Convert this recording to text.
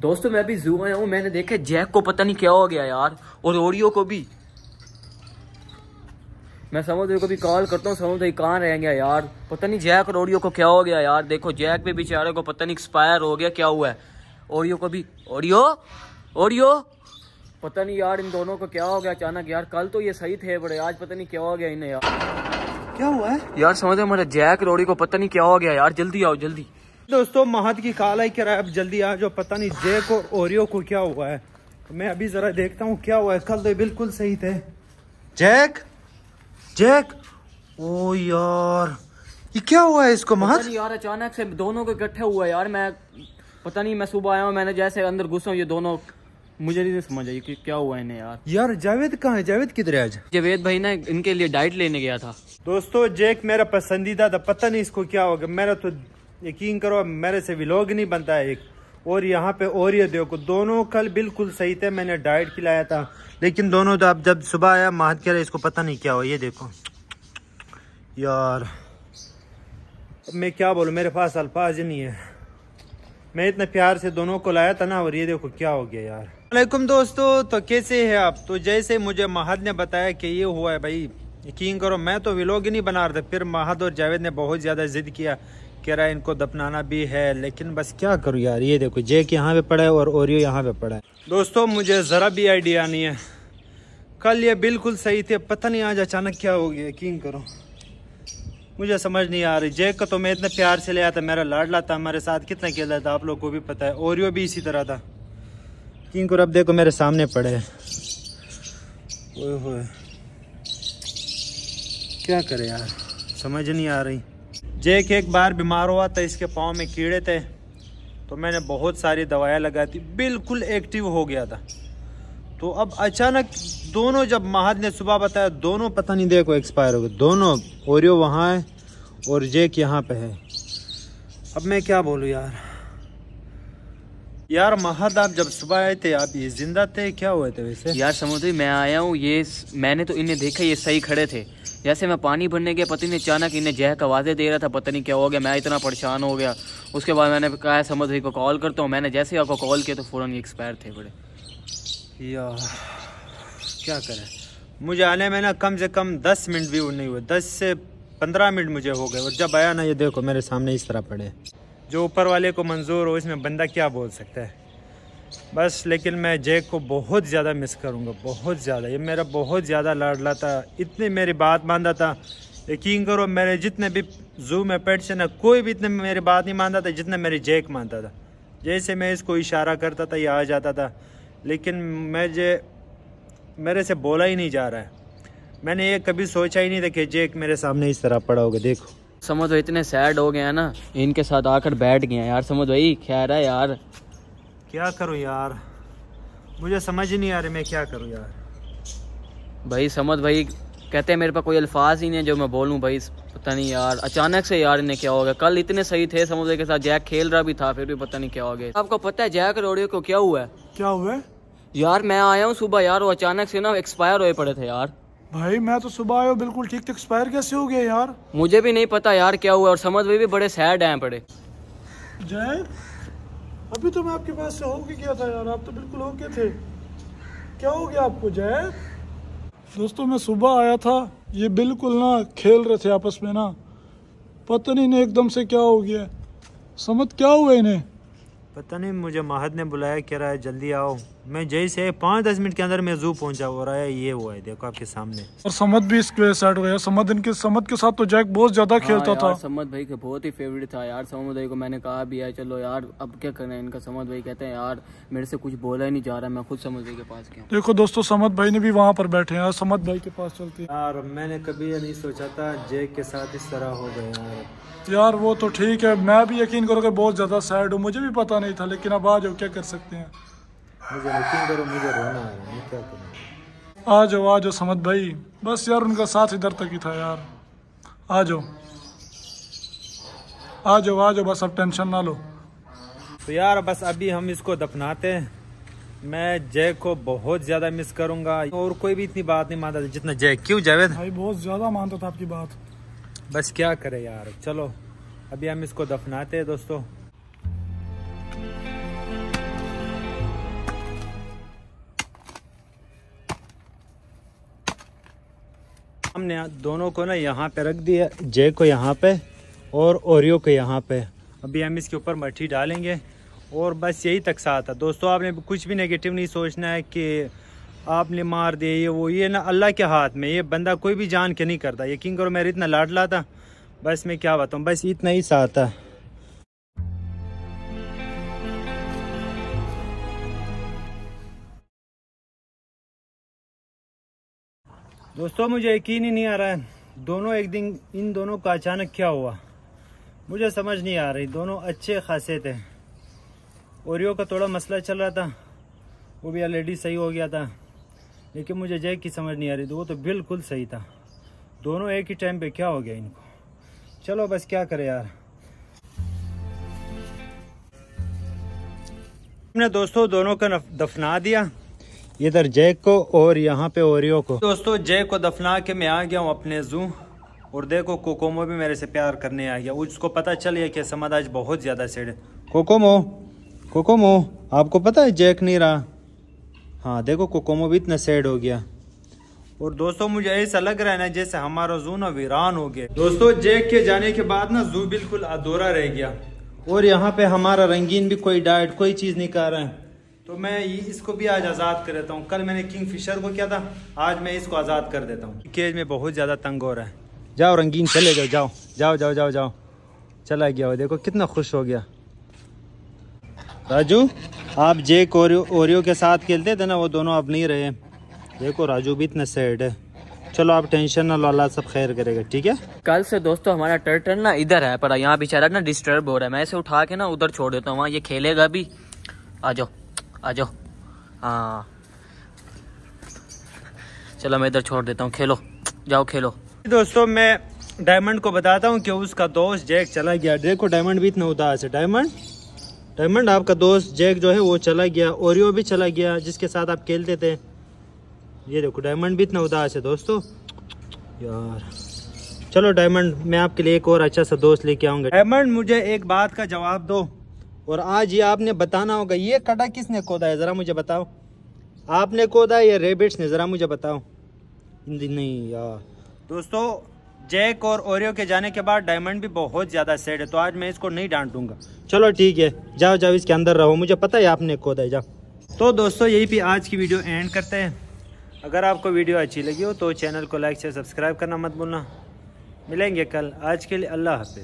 दोस्तों मैं भी जू आया हूँ मैंने देखा जैक को पता नहीं क्या हो गया यार और ओडियो को भी मैं समझ को भी कॉल करता हूँ समझ कहाँ रह गया यार पता नहीं जैक और ओडियो को क्या हो गया यार देखो जैक भी बेचारे को पता नहीं एक्सपायर हो गया क्या हुआ है ओडियो को भी ओडियो ओडियो पता नहीं यार इन दोनों को क्या हो गया अचानक यार कल तो ये सही थे बड़े आज पता नहीं क्या हो गया इन्हें यार क्या हुआ है यार समझ हमारा जैक रोड़ी को पता नहीं क्या हो गया यार जल्दी आओ जल्दी दोस्तों महद की काल ही किराया अब जल्दी आ जाओ पता नहीं जे को ओरियो को क्या हुआ है मैं अभी जरा देखता हूँ क्या हुआ है कल तो बिल्कुल सही थे जैक जैक ओ यार ये क्या हुआ है इसको महद यार अचानक से दोनों को इकट्ठे हुआ यार मैं पता नहीं मैं सुबह आया हूँ मैंने जैसे अंदर घुसा हूँ ये दोनों मुझे नहीं समझ आई कि क्या हुआ इन्हें यार यार जावेद कहाँ है जावेद किधर है आज जावेद भाई ना इनके लिए डाइट लेने गया था दोस्तों जेक मेरा पसंदीदा था पता नहीं इसको क्या होगा मेरा तो यकीन करो मेरे से विलोग नहीं बनता है एक और यहाँ पे और ये देखो दोनों कल बिल्कुल सही थे मैंने डाइट खिलाया था लेकिन दोनों तो अब जब सुबह आया माह कह इसको पता नहीं क्या हो ये देखो यार अब मैं क्या बोलूँ मेरे पास अल्फाज ही नहीं है मैं इतने प्यार से दोनों को लाया था ना और ये देखो क्या हो गया यार वालेकुम दोस्तों तो कैसे हैं आप तो जैसे मुझे महद ने बताया कि ये हुआ है भाई यकीन करो मैं तो विलोग ही नहीं बना रहा था फिर महद और जावेद ने बहुत ज़्यादा ज़िद किया कह रहा है इनको दफनाना भी है लेकिन बस क्या करूँ यार ये देखो जेक यहाँ पे पड़ा है और ओरियो यहाँ पे पड़ा है दोस्तों मुझे ज़रा भी आइडिया नहीं है कल ये बिल्कुल सही थे पता नहीं आज अचानक क्या हो गया यकीन करो मुझे समझ नहीं आ रही जेक का तो मैं इतने प्यार से ले आता मेरा लाडला था हमारे साथ कितना खेला था आप लोग को भी पता है ओरियो भी इसी तरह था किंग करो अब देखो मेरे सामने पड़े हैं क्या करे यार समझ नहीं आ रही जैक एक बार बीमार हुआ था इसके पाँव में कीड़े थे तो मैंने बहुत सारी दवाया लगा थी बिल्कुल एक्टिव हो गया था तो अब अचानक दोनों जब महद ने सुबह बताया दोनों पता नहीं देखो एक्सपायर हो गए दोनों ओरियो वहाँ है और जैक यहाँ पे है अब मैं क्या बोलूँ यार यार महद आप जब सुबह आए थे आप ये जिंदा थे क्या हुए थे वैसे यार समुद्री मैं आया हूँ ये मैंने तो इन्हें देखा ये सही खड़े थे जैसे मैं पानी भरने गया पति ने अचानक इन्हें जह का वाजे दे रहा था पता नहीं क्या हो गया मैं इतना परेशान हो गया उसके बाद मैंने कहा समझ भाई को कॉल करता हूँ मैंने जैसे आपको कॉल किया तो फ़ौरन एक्सपायर थे बड़े या क्या करें मुझे आने में ना कम से कम दस मिनट भी नहीं हुए दस से पंद्रह मिनट मुझे हो गए और जब आया ना ये देखो मेरे सामने इस तरह पड़े जो ऊपर वाले को मंजूर हो इसमें बंदा क्या बोल सकता है बस लेकिन मैं जैक को बहुत ज़्यादा मिस करूँगा बहुत ज़्यादा ये मेरा बहुत ज़्यादा लाडला था इतनी मेरी बात मानता था यकीन करो मेरे जितने भी जू में पेट से ना कोई भी इतने मेरी बात नहीं मानता था जितना मेरे जैक मानता था जैसे मैं इसको इशारा करता था ये आ जाता था लेकिन मैं जे मेरे से बोला ही नहीं जा रहा है मैंने ये कभी सोचा ही नहीं था कि जैक मेरे सामने इस तरह पड़ा होगा देखो समझो इतने सैड हो गए हैं ना इनके साथ आकर बैठ गए यार समझ भाई खैर है यार क्या करूँ यार मुझे समझ नहीं आ रही मैं क्या करूँ यार भाई समझ भाई कहते हैं मेरे पास कोई अल्फाज ही नहीं है जो मैं बोलूं भाई पता नहीं यार अचानक से यार इन्हें क्या हो गया कल इतने सही थे समुद्र के साथ जैक खेल रहा भी था फिर भी पता नहीं क्या हो गया आपको पता है जैक रोडियो को क्या हुआ है क्या हुआ है यार मैं आया हूँ सुबह यार वो अचानक से ना एक्सपायर हुए पड़े थे यार भाई मैं तो सुबह आया बिल्कुल ठीक थे तो एक्सपायर कैसे हो गया यार मुझे भी नहीं पता यार क्या हुआ और समझ भाई भी बड़े सैड है पड़े जैक अभी तो मैं आपके पास से होके गया था यार आप तो बिल्कुल होके थे क्या हो गया आपको जय दोस्तों मैं सुबह आया था ये बिल्कुल ना खेल रहे थे आपस में ना पता नहीं इन्हें एकदम से क्या हो गया समझ क्या हुआ इन्हें पता नहीं मुझे माहद ने बुलाया कह रहा है जल्दी आओ मैं जैसे पाँच दस मिनट के अंदर मैं जू पहुंचा हो रहा है ये हुआ है देखो आपके सामने और समद भी इसके साइड गया समद इनके समद के साथ तो जैक बहुत ज्यादा हाँ खेलता था समद भाई के बहुत ही फेवरेट था यार समद भाई को मैंने कहा भी है चलो यार अब क्या करना है इनका समद भाई कहते हैं यार मेरे से कुछ बोला ही नहीं जा रहा मैं खुद समद भाई के पास गया देखो दोस्तों समद भाई ने भी वहाँ पर बैठे यार समद भाई के पास चलते यार मैंने कभी नहीं सोचा था जैक के साथ इस तरह हो गए यार वो तो ठीक है मैं भी यकीन करोगे बहुत ज्यादा सैड हूँ मुझे भी पता नहीं था लेकिन अब आज क्या कर सकते हैं आ आ जाओ आ जाओ समद भाई बस यार उनका साथ इधर तक ही था यार आ जाओ आ जाओ आ जाओ बस अब टेंशन ना लो तो यार बस अभी हम इसको दफनाते हैं मैं जय को बहुत ज्यादा मिस करूंगा और कोई भी इतनी बात नहीं मानता जितना जय क्यों जावेद भाई बहुत ज्यादा मानता था आपकी बात बस क्या करे यार चलो अभी हम इसको दफनाते हैं दोस्तों हमने दोनों को ना यहाँ पे रख दिया जे को यहाँ पे और ओरियो को यहाँ पे अभी हम इसके ऊपर मट्टी डालेंगे और बस यही तकसात है दोस्तों आपने कुछ भी नेगेटिव नहीं सोचना है कि आपने मार दिया ये वो ये ना अल्लाह के हाथ में ये बंदा कोई भी जान के नहीं करता यकीन करो मेरे इतना लाडला था बस मैं क्या बताऊँ बस इतना ही साथ था दोस्तों मुझे यकीन ही नहीं आ रहा है दोनों एक दिन इन दोनों का अचानक क्या हुआ मुझे समझ नहीं आ रही दोनों अच्छे खासे थे ओरियो का थोड़ा मसला चल रहा था वो भी ऑलरेडी सही हो गया था लेकिन मुझे जैक की समझ नहीं आ रही थी वो तो बिल्कुल सही था दोनों एक ही टाइम पे क्या हो गया इनको चलो बस क्या करें यार हमने दोस्तों दोनों का दफना दिया इधर जैक को और यहाँ पे ओरियो को दोस्तों जैक को दफना के मैं आ गया हूँ अपने जू और देखो कोकोमो भी मेरे से प्यार करने आ गया उसको पता चल गया कि समाज आज बहुत ज़्यादा सेड कोकोमो कोकोमो आपको पता है जैक नहीं रहा हाँ देखो कोकोमो भी इतना सेड हो गया और दोस्तों मुझे ऐसा लग रहा है ना जैसे हमारा जू ना वीरान हो गया दोस्तों जैक के जाने के बाद ना जू बिल्कुल अधूरा रह गया और यहाँ पे हमारा रंगीन भी कोई डाइट कोई चीज़ नहीं कर रहा है तो मैं इसको भी आज आज़ाद कर देता हूँ कल मैंने किंग फिशर को किया था आज मैं इसको आज़ाद कर देता हूँ केज में बहुत ज़्यादा तंग हो रहा है जाओ रंगीन चले जाओ जाओ जाओ जाओ जाओ जाओ चला गया हो देखो कितना खुश हो गया राजू आप जेक ओरियो ओरियो के साथ खेलते थे ना वो दोनों अब नहीं रहे देखो राजू भी इतना सैड है चलो आप टेंशन ना लो अल्लाह सब खैर करेगा ठीक है कल से दोस्तों हमारा टर्टन ना इधर है पर यहाँ बेचारा ना डिस्टर्ब हो रहा है मैं इसे उठा के ना उधर छोड़ देता हूँ वहाँ ये खेलेगा भी आ जाओ आ जाओ हाँ चलो मैं इधर छोड़ देता हूँ खेलो जाओ खेलो दोस्तों मैं डायमंड को बताता हूँ कि उसका दोस्त जैक चला गया देखो डायमंड भी इतना उदास है डायमंड डायमंड आपका दोस्त जैक जो है वो चला गया और भी चला गया जिसके साथ आप खेलते थे ये देखो डायमंड भी इतना उदास है दोस्तों यार चलो डायमंड मैं आपके लिए एक और अच्छा सा दोस्त लेके आऊंगा डायमंड मुझे एक बात का जवाब दो और आज ये आपने बताना होगा ये कटा किसने खोदा है ज़रा मुझे बताओ आपने खोदा है या रेबिट्स ने ज़रा मुझे बताओ नहीं यार दोस्तों जैक और ओरियो के जाने के बाद डायमंड भी बहुत ज़्यादा सेड है तो आज मैं इसको नहीं डांटूंगा चलो ठीक है जाओ जाओ इसके अंदर रहो मुझे पता है आपने खोदा है जाओ तो दोस्तों यही भी आज की वीडियो एंड करते हैं अगर आपको वीडियो अच्छी लगी हो तो चैनल को लाइक से सब्सक्राइब करना मत भूलना मिलेंगे कल आज के लिए अल्लाह हाफिज़